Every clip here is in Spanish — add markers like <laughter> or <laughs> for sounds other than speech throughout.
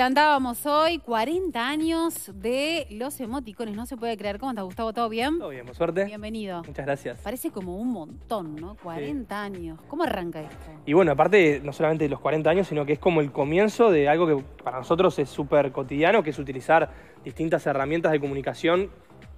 adelantábamos hoy, 40 años de los emoticones. No se puede creer. ¿Cómo estás, Gustavo? ¿Todo bien? Todo bien, suerte. Bienvenido. Muchas gracias. Parece como un montón, ¿no? 40 años. ¿Cómo arranca esto? Y bueno, aparte, no solamente los 40 años, sino que es como el comienzo de algo que para nosotros es súper cotidiano, que es utilizar distintas herramientas de comunicación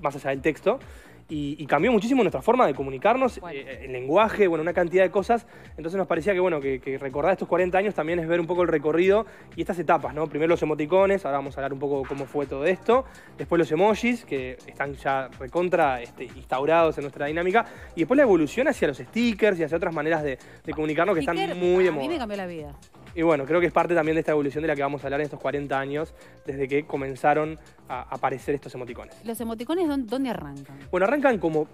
más allá del texto y, cambió muchísimo nuestra forma de comunicarnos, eh, el lenguaje, bueno, una cantidad de cosas. Entonces nos parecía que, bueno, que, recordar estos 40 años también es ver un poco el recorrido y estas etapas, ¿no? Primero los emoticones, ahora vamos a hablar un poco cómo fue todo esto. Después los emojis, que están ya recontra este, instaurados en nuestra dinámica. Y después la evolución hacia los stickers y hacia otras maneras de, comunicarnos que están muy de la vida. Y bueno, creo que es parte también de esta evolución de la que vamos a hablar en estos 40 años, desde que comenzaron a aparecer estos emoticones. ¿Los emoticones dónde arrancan? Bueno, arrancan como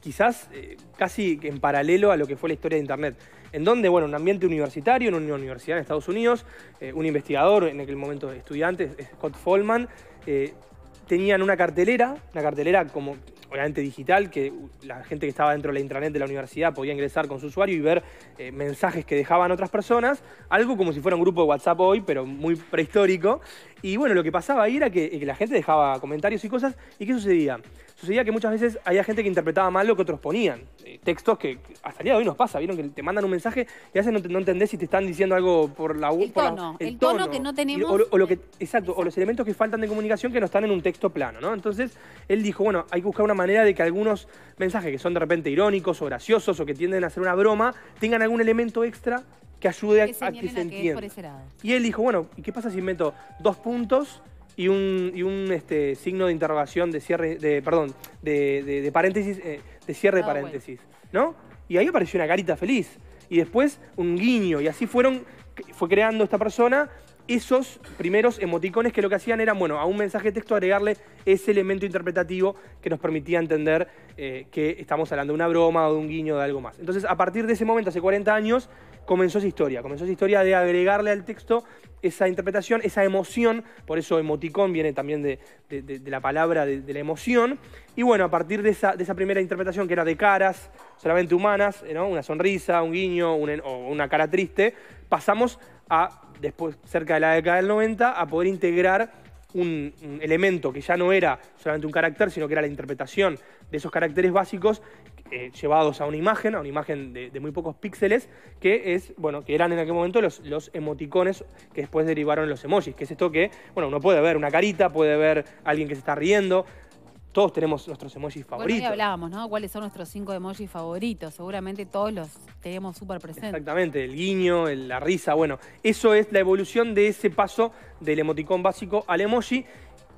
quizás eh, casi en paralelo a lo que fue la historia de Internet, en donde, bueno, un ambiente universitario, en una universidad en Estados Unidos, eh, un investigador, en aquel momento estudiante, Scott Follman, eh, tenían una cartelera, una cartelera como obviamente digital, que la gente que estaba dentro de la intranet de la universidad podía ingresar con su usuario y ver eh, mensajes que dejaban otras personas, algo como si fuera un grupo de WhatsApp hoy, pero muy prehistórico. Y bueno, lo que pasaba ahí era que eh, la gente dejaba comentarios y cosas, ¿y qué sucedía? sucedía que muchas veces había gente que interpretaba mal lo que otros ponían. Eh, textos que hasta día hoy nos pasa, vieron que te mandan un mensaje y a veces no, entendés si te están diciendo algo por la El tono, el, tono, que no tenemos. lo que, exacto, o los elementos que faltan de comunicación que no están en un texto plano, ¿no? Entonces, él dijo, bueno, hay que buscar una manera de que algunos mensajes que son de repente irónicos o graciosos o que tienden a ser una broma, tengan algún elemento extra que ayude a, a, que se entienda. Y él dijo, bueno, ¿y qué pasa si meto dos puntos y un, y un este, signo de interrogación de cierre, de, perdón, de, paréntesis, eh, de cierre de ah, paréntesis, ¿no? Y ahí apareció una carita feliz. Y después un guiño. Y así fueron, fue creando esta persona esos primeros emoticones que lo que hacían era, bueno, a un mensaje de texto agregarle ese elemento interpretativo que nos permitía entender eh, que estamos hablando de una broma o de un guiño o de algo más. Entonces, a partir de ese momento, hace 40 años, comenzó esa historia. Comenzó esa historia de agregarle al texto esa interpretación, esa emoción, por eso emoticón viene también de, la palabra de, la emoción. Y bueno, a partir de esa, primera interpretación que era de caras, solamente humanas, eh, una sonrisa, un guiño o una cara triste, pasamos a, después, cerca de la década del 90, a poder integrar un, elemento que ya no era solamente un carácter, sino que era la interpretación de esos caracteres básicos eh, llevados a una imagen, a una imagen de, muy pocos píxeles, que es, bueno, que eran en aquel momento los, los emoticones que después derivaron los emojis, que es esto que, bueno, uno puede ver una carita, puede ver alguien que se está riendo, todos tenemos nuestros emojis favoritos. hablábamos, ¿no? ¿Cuáles son nuestros cinco emojis favoritos? Seguramente todos los tenemos súper presentes. Exactamente, el guiño, la risa, bueno. Eso es la evolución de ese paso del emoticón básico al emoji.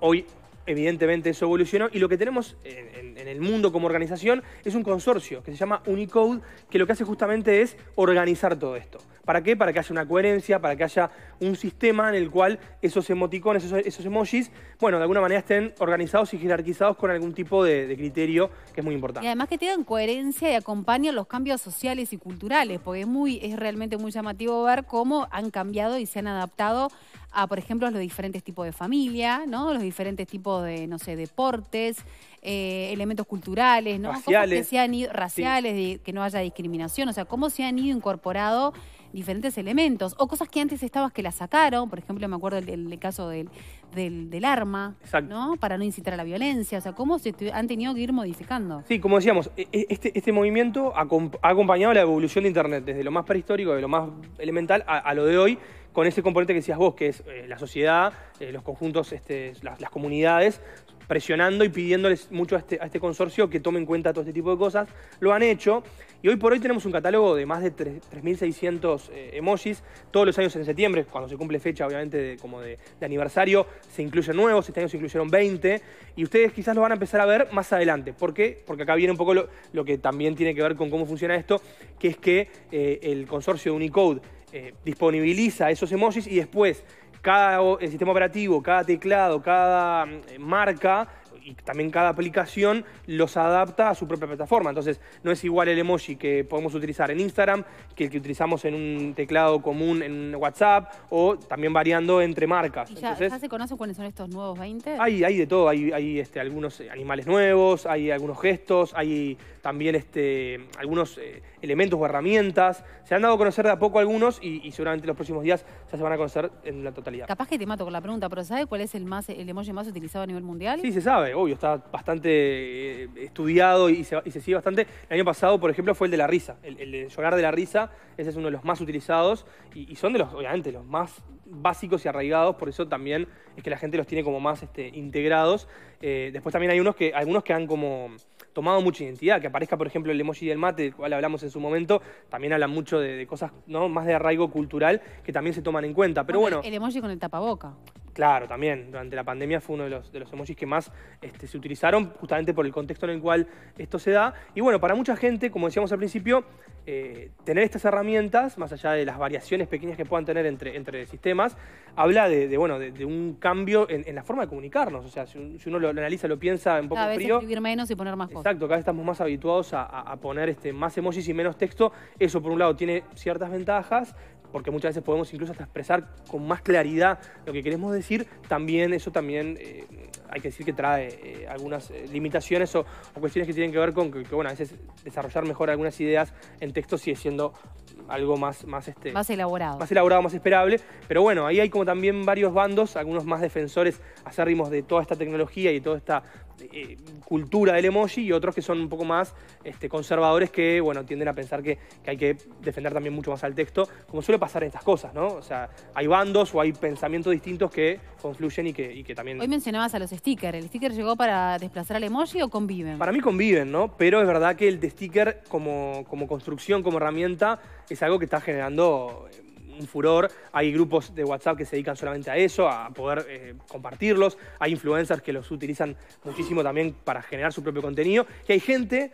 Hoy, evidentemente, eso evolucionó. Y lo que tenemos en el mundo como organización es un consorcio que se llama Unicode, que lo que hace justamente es organizar todo esto. ¿Para qué? Para que haya una coherencia, para que haya un sistema en el cual esos emoticones, esos, emojis, bueno, de alguna manera estén organizados y jerarquizados con algún tipo de, criterio que es muy importante. Y además que tengan coherencia y acompañen los cambios sociales y culturales, porque es, muy, es realmente muy llamativo ver cómo han cambiado y se han adaptado a, por ejemplo, los diferentes tipos de familia, ¿no? Los diferentes tipos de, no sé, deportes, eh, elementos culturales, ¿no? Raciales. que raciales, que no haya discriminación, o sea, cómo se han ido incorporado diferentes elementos o cosas que antes estabas que las sacaron, por ejemplo, me acuerdo del caso del, del, arma, ¿no? Para no incitar a la violencia, o sea, cómo se han tenido que ir modificando. Sí, como decíamos, e, e, este, este movimiento ha acompañado la evolución de Internet, desde lo más prehistórico, de lo más elemental a lo de hoy con ese componente que decías vos, que es eh, la sociedad, eh, los conjuntos, este, las, comunidades, presionando y pidiéndoles mucho este, a este, consorcio que tome en cuenta todo este tipo de cosas. Lo han hecho. Y hoy por hoy tenemos un catálogo de más de 3.600 eh, emojis. Todos los años en septiembre, cuando se cumple fecha, obviamente, como de, aniversario, se incluyen nuevos. Este año se incluyeron 20. Y ustedes quizás lo van a empezar a ver más adelante. ¿Por qué? Porque acá viene un poco lo, lo que también tiene que ver con cómo funciona esto, que es que el consorcio de Unicode eh, disponibiliza esos emojis y después cada el sistema operativo, cada teclado, cada mm, marca y también cada aplicación los adapta a su propia plataforma. Entonces, no es igual el emoji que podemos utilizar en Instagram que el que utilizamos en un teclado común en WhatsApp o también variando entre marcas. ya, se conocen cuáles son estos nuevos 20? Hay, hay de todo. Hay, este, algunos animales nuevos, hay algunos gestos, hay también este, algunos eh, elementos o herramientas. Se han dado a conocer de a poco algunos y, seguramente seguramente los próximos días ya se van a conocer en la totalidad. Capaz que te mato con la pregunta, pero ¿sabes cuál es el, más, el emoji más utilizado a nivel mundial? Sí, se sabe obvio, está bastante eh, estudiado y se, sigue bastante. El año pasado, por ejemplo, fue el de la risa. El, de llorar de la risa, ese es uno de los más utilizados y, son de los, obviamente, los más básicos y arraigados, por eso también es que la gente los tiene como más este, integrados. Eh, después también hay unos que, algunos que han como tomado mucha identidad, que aparezca, por ejemplo, el emoji del mate, del cual hablamos en su momento, también hablan mucho de, cosas ¿no? más de arraigo cultural que también se toman en cuenta. Pero el emoji con el tapaboca. Claro, también. Durante la pandemia fue uno de los, de los emojis que más este, se utilizaron, justamente por el contexto en el cual esto se da. Y bueno, para mucha gente, como decíamos al principio, eh, tener estas herramientas, más allá de las variaciones pequeñas que puedan tener entre, entre sistemas, habla de, bueno, de, un cambio en, la forma de comunicarnos. O sea, si, uno lo, analiza, lo piensa en poco cada vez escribir menos y poner más cosas. Exacto, cada vez estamos más habituados a, poner este, más emojis y menos texto. Eso, por un lado, tiene ciertas ventajas, porque muchas veces podemos incluso hasta expresar con más claridad lo que queremos decir, también eso también eh, hay que decir que trae eh, algunas eh, limitaciones o, cuestiones que tienen que ver con que, bueno, a veces desarrollar mejor algunas ideas en texto sigue siendo algo más, más, este, más elaborado. Más elaborado, más esperable. Pero bueno, ahí hay como también varios bandos, algunos más defensores acérrimos de toda esta tecnología y toda esta eh, cultura del emoji y otros que son un poco más este, conservadores que, bueno, tienden a pensar que, hay que defender también mucho más al texto, como suele pasar en estas cosas, ¿no? O sea, hay bandos o hay pensamientos distintos que confluyen y que, también... Hoy mencionabas a los stickers, ¿el sticker llegó para desplazar al emoji o conviven? Para mí conviven, ¿no? Pero es verdad que el de sticker como, como construcción, como herramienta, es algo que está generando... Eh, un furor. Hay grupos de WhatsApp que se dedican solamente a eso, a poder eh, compartirlos. Hay influencers que los utilizan muchísimo también para generar su propio contenido. Y hay gente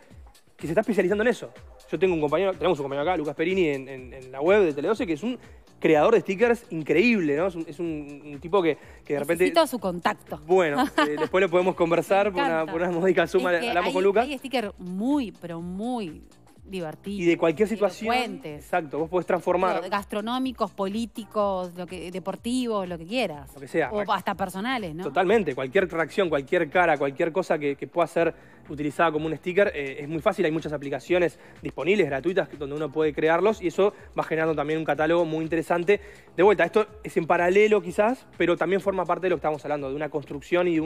que se está especializando en eso. Yo tengo un compañero, tenemos un compañero acá, Lucas Perini, en, la web de Tele12, que es un creador de stickers increíble, ¿no? Es un, tipo que, de repente... Necesito su contacto. Bueno, eh, <laughs> después lo podemos conversar por una, por una, módica suma, hablamos con Lucas. Hay stickers muy, pero muy divertido. Y de cualquier situación. Exacto, vos podés transformar. gastronómicos, políticos, lo que, deportivos, lo que quieras. Lo que sea. O hasta personales, ¿no? Totalmente, cualquier reacción, cualquier cara, cualquier cosa que, pueda ser utilizada como un sticker, eh, es muy fácil, hay muchas aplicaciones disponibles, gratuitas, donde uno puede crearlos y eso va generando también un catálogo muy interesante. De vuelta, esto es en paralelo quizás, pero también forma parte de lo que estamos hablando, de una construcción y de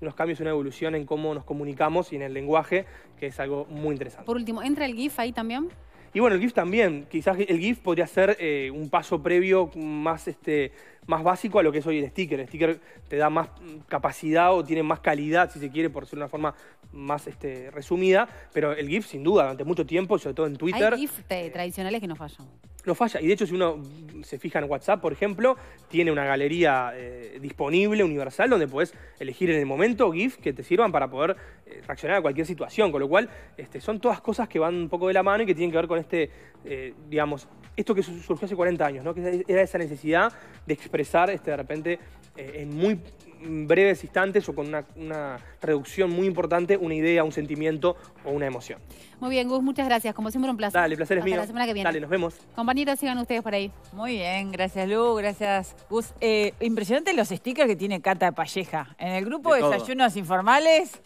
unos cambios, una evolución en cómo nos comunicamos y en el lenguaje, que es algo muy interesante. Por último, entra el GIF también? Y bueno, el GIF también. Quizás el GIF podría ser eh, un paso previo más, este, más básico a lo que es hoy el sticker. El sticker te da más capacidad o tiene más calidad, si se quiere, por ser una forma más este, resumida. Pero el GIF, sin duda, durante mucho tiempo, sobre todo en Twitter. Hay GIF tradicionales que no fallan. No falla. Y de hecho, si uno se fija en WhatsApp, por ejemplo, tiene una galería eh, disponible, universal, donde puedes elegir en el momento GIF que te sirvan para poder eh, reaccionar a cualquier situación. Con lo cual, este, son todas cosas que van un poco de la mano y que tienen que ver con este, eh, digamos, esto que surgió hace 40 años, ¿no? que era esa necesidad de expresar este, de repente en muy breves instantes o con una, reducción muy importante una idea, un sentimiento o una emoción. Muy bien, Gus, muchas gracias. Como siempre, un placer. Dale, placer es Hasta mío. la semana que viene. Dale, nos vemos. Compañeros, sigan ustedes por ahí. Muy bien, gracias, Lu, gracias, Gus. Eh, impresionante los stickers que tiene Cata Palleja. En el grupo desayunos informales...